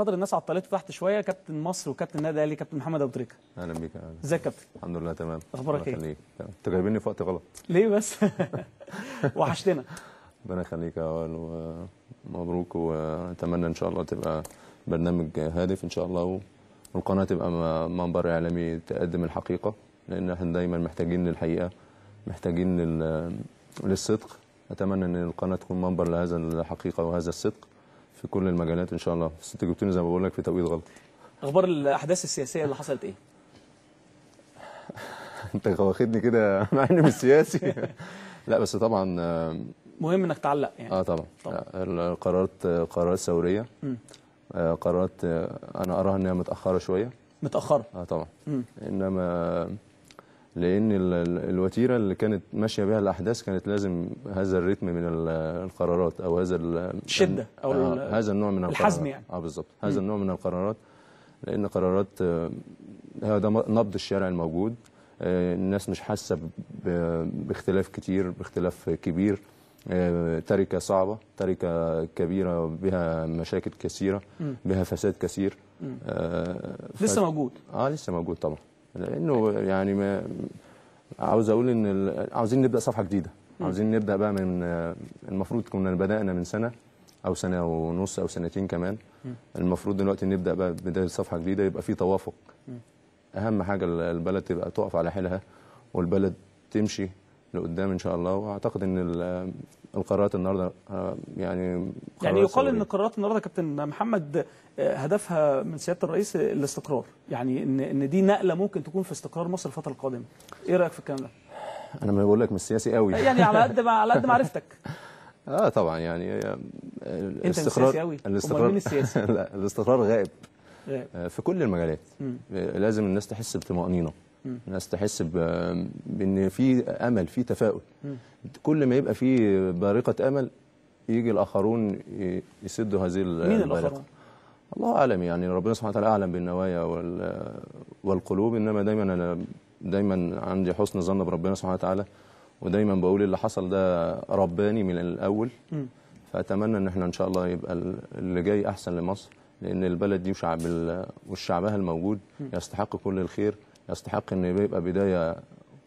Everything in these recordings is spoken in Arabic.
قدر الناس عطلته تحت شويه كابتن مصر وكابتن النادي الاهلي كابتن محمد ابو تريكه اهلا بيك ازيك يا كابتن الحمد لله تمام اخبارك ايه انت جايبني في وقت غلط ليه بس وحشتنا ربنا يخليك يا اوال ومبروك واتمنى ان شاء الله تبقى برنامج هادف ان شاء الله والقناه تبقى منبر اعلامي تقدم الحقيقه لان احنا دايما محتاجين للحقيقه محتاجين للصدق اتمنى ان القناه تكون منبر لهذا الحقيقه وهذا الصدق في كل المجالات ان شاء الله بس انت جبتوني زي ما بقول لك في توقيت غلط اخبار الاحداث السياسيه اللي حصلت ايه انت واخدني كده مع اني مش سياسي لا بس طبعا آه، مهم انك تعلق يعني اه طبعا, طبعا. آه، القرارات آه، قرارات ثوريه قرارات انا اراها انها متاخره شويه متاخره اه طبعا مم. انما لان الوتيره اللي كانت ماشيه بها الاحداث كانت لازم هذا الريتم من القرارات او هذا الشده او آه، هذا النوع من القرارات الحزم يعني اه بالظبط هذا النوع من القرارات لان قرارات آه، هذا نبض الشارع الموجود آه، الناس مش حاسه باختلاف كتير باختلاف كبير تركه صعبه تركه كبيره بها مشاكل كثيره بها فساد كثير لسه موجود اه لسه موجود طبعا لانه يعني ما عاوز اقول ان عاوزين نبدا صفحه جديده عاوزين نبدا بقى من المفروض كنا بدانا من سنه او سنه ونص او سنتين كمان المفروض دلوقتي نبدا بقى بدايه صفحه جديده يبقى في توافق اهم حاجه البلد تبقى تقف على حيلها والبلد تمشي لقدام ان شاء الله واعتقد ان القرارات النهارده آه، يعني يعني يقال ان قرارات النهارده كابتن محمد آه، هدفها من سياده الرئيس الاستقرار يعني ان ان دي نقله ممكن تكون في استقرار مصر الفتره القادمه ايه رايك في الكلام ده انا ما بقول لك مش سياسي قوي آه، يعني على قد ما على قد معرفتك اه طبعا يعني الاستقرار انت الاستقرار لا الاستقرار غائب في كل المجالات لازم الناس تحس بطمانينه الناس تحس بان في امل في تفاؤل كل ما يبقى في بارقه امل يجي الاخرون يسدوا هذه البارقه الله اعلم يعني ربنا سبحانه وتعالى اعلم بالنوايا والقلوب انما دايما انا دايما عندي حسن ظن بربنا سبحانه وتعالى ودايما بقول اللي حصل ده رباني من الاول فاتمنى ان احنا ان شاء الله يبقى اللي جاي احسن لمصر لان البلد دي وشعب والشعبها الموجود يستحق كل الخير يستحق ان يبقى بدايه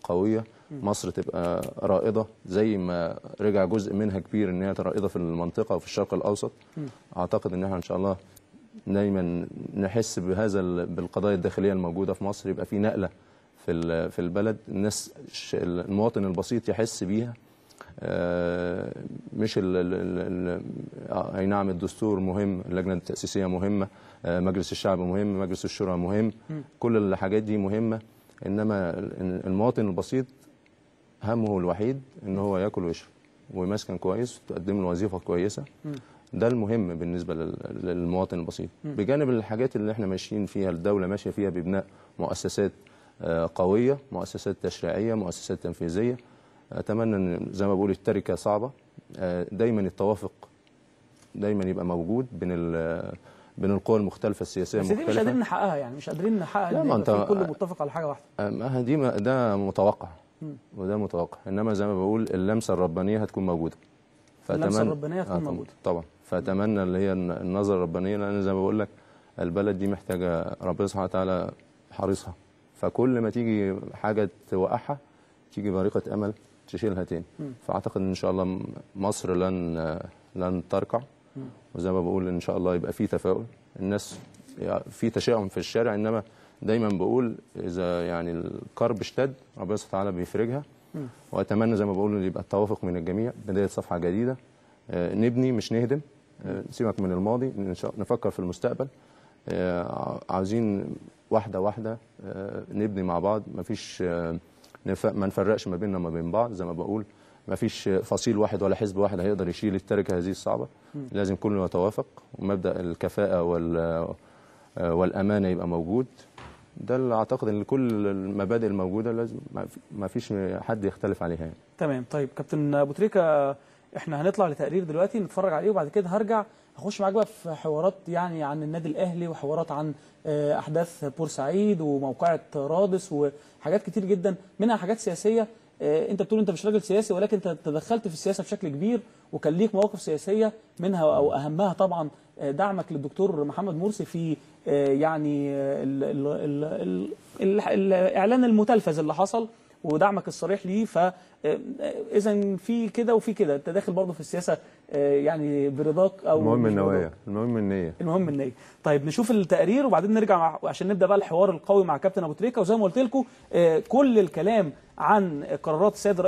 قويه مصر تبقى رائده زي ما رجع جزء منها كبير ان هي رائده في المنطقه وفي الشرق الاوسط اعتقد ان احنا ان شاء الله دايما نحس بهذا بالقضايا الداخليه الموجوده في مصر يبقى في نقله في في البلد الناس المواطن البسيط يحس بيها آه، مش ال ال ال آه، اي نعم الدستور مهم اللجنه التاسيسيه مهمه آه، مجلس الشعب مهم مجلس الشورى مهم كل الحاجات دي مهمه انما المواطن البسيط همه الوحيد ان هو ياكل ويشرب ويمسكن كويس وتقدم له وظيفه كويسه ده المهم بالنسبه للمواطن البسيط بجانب الحاجات اللي احنا ماشيين فيها الدوله ماشيه فيها ببناء مؤسسات قويه مؤسسات تشريعيه مؤسسات تنفيذيه اتمنى ان زي ما بقول التركه صعبه آه، دايما التوافق دايما يبقى موجود بين بين القوى المختلفه السياسيه المختلفه بس دي مش قادرين نحققها يعني مش قادرين نحقق لا ما انت الكل متفق على حاجه واحده آه، دي ده متوقع وده متوقع انما زي ما بقول اللمسه الربانيه هتكون موجوده فاتمنى اللمسه الربانيه هتكون آه، موجوده طبعا فاتمنى اللي هي النظره الربانيه لان زي ما بقول لك البلد دي محتاجه ربنا سبحانه وتعالى حريصها فكل ما تيجي حاجه توقعها تيجي بريقه امل تشيل تاني فاعتقد ان شاء الله مصر لن لن تركع وزي ما بقول ان شاء الله يبقى في تفاؤل الناس في تشاؤم في الشارع انما دايما بقول اذا يعني الكرب اشتد ربنا سبحانه وتعالى بيفرجها واتمنى زي ما بقول يبقى التوافق من الجميع بدايه صفحه جديده آه، نبني مش نهدم آه، سيبك من الماضي نفكر في المستقبل آه، عاوزين واحده واحده نبني مع بعض مفيش ما نفرقش ما بيننا وما بين بعض زي ما بقول ما فيش فصيل واحد ولا حزب واحد هيقدر يشيل التركه هذه الصعبه لازم كله يتوافق ومبدا الكفاءه وال والامانه يبقى موجود ده اللي اعتقد ان كل المبادئ الموجوده لازم ما فيش حد يختلف عليها يعني. تمام طيب كابتن ابو تريكه احنا هنطلع لتقرير دلوقتي نتفرج عليه وبعد كده هرجع اخش معاك بقى في حوارات يعني عن النادي الاهلي وحوارات عن آه، احداث بورسعيد وموقعة رادس وحاجات كتير جدا منها حاجات سياسيه آه، انت بتقول انت مش راجل سياسي ولكن انت تدخلت في السياسه بشكل كبير وكان ليك مواقف سياسيه منها او اهمها طبعا آه، دعمك للدكتور محمد مرسي في يعني الـ الـ الـ الاعلان المتلفز اللي حصل ودعمك الصريح ليه آه، اذا في كده وفي كده انت داخل برضه في السياسه آه، يعني برضاك او المهم النوايا المهم النيه المهم النيه طيب نشوف التقرير وبعدين نرجع مع... عشان نبدا بقى الحوار القوي مع كابتن ابو تريكه وزي ما قلت لكم آه، كل الكلام عن قرارات السيد الرئيس